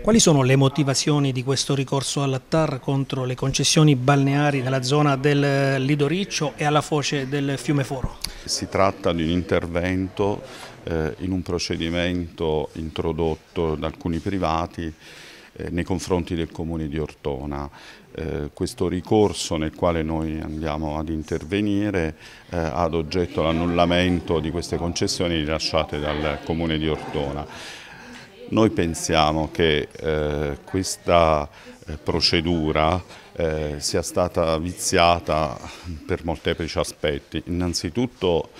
Quali sono le motivazioni di questo ricorso alla TAR contro le concessioni balneari nella zona del Lidoriccio e alla foce del fiume Foro? Si tratta di un intervento eh, in un procedimento introdotto da alcuni privati eh, nei confronti del comune di Ortona. Eh, questo ricorso nel quale noi andiamo ad intervenire eh, ha ad oggetto l'annullamento di queste concessioni rilasciate dal comune di Ortona. Noi pensiamo che eh, questa eh, procedura eh, sia stata viziata per molteplici aspetti. Innanzitutto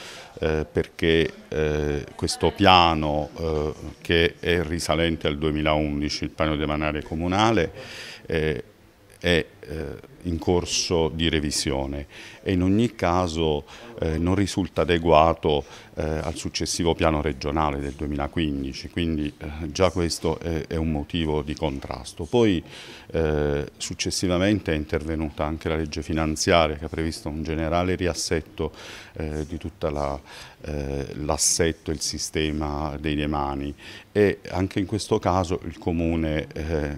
eh, perché eh, questo piano eh, che è risalente al 2011, il piano demanale comunale, eh, è eh, in corso di revisione e in ogni caso eh, non risulta adeguato eh, al successivo piano regionale del 2015, quindi già questo è, un motivo di contrasto. Poi successivamente è intervenuta anche la legge finanziaria che ha previsto un generale riassetto di tutto la, l'assetto e il sistema dei demani e anche in questo caso il Comune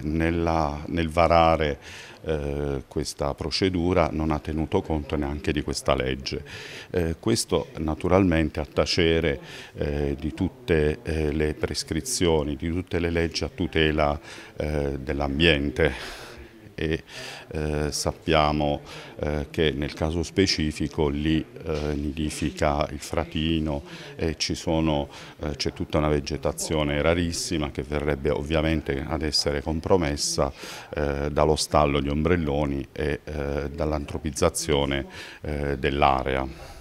nella, nel varare eh, questa procedura non ha tenuto conto neanche di questa legge. Eh, questo naturalmente a tacere eh, di tutte eh, le prescrizioni, di tutte le leggi a tutela eh, dell'ambiente e eh, sappiamo eh, che nel caso specifico lì eh, nidifica il fratino e eh, c'è tutta una vegetazione rarissima che verrebbe ovviamente ad essere compromessa eh, dallo stallo di ombrelloni e eh, dall'antropizzazione dell'area.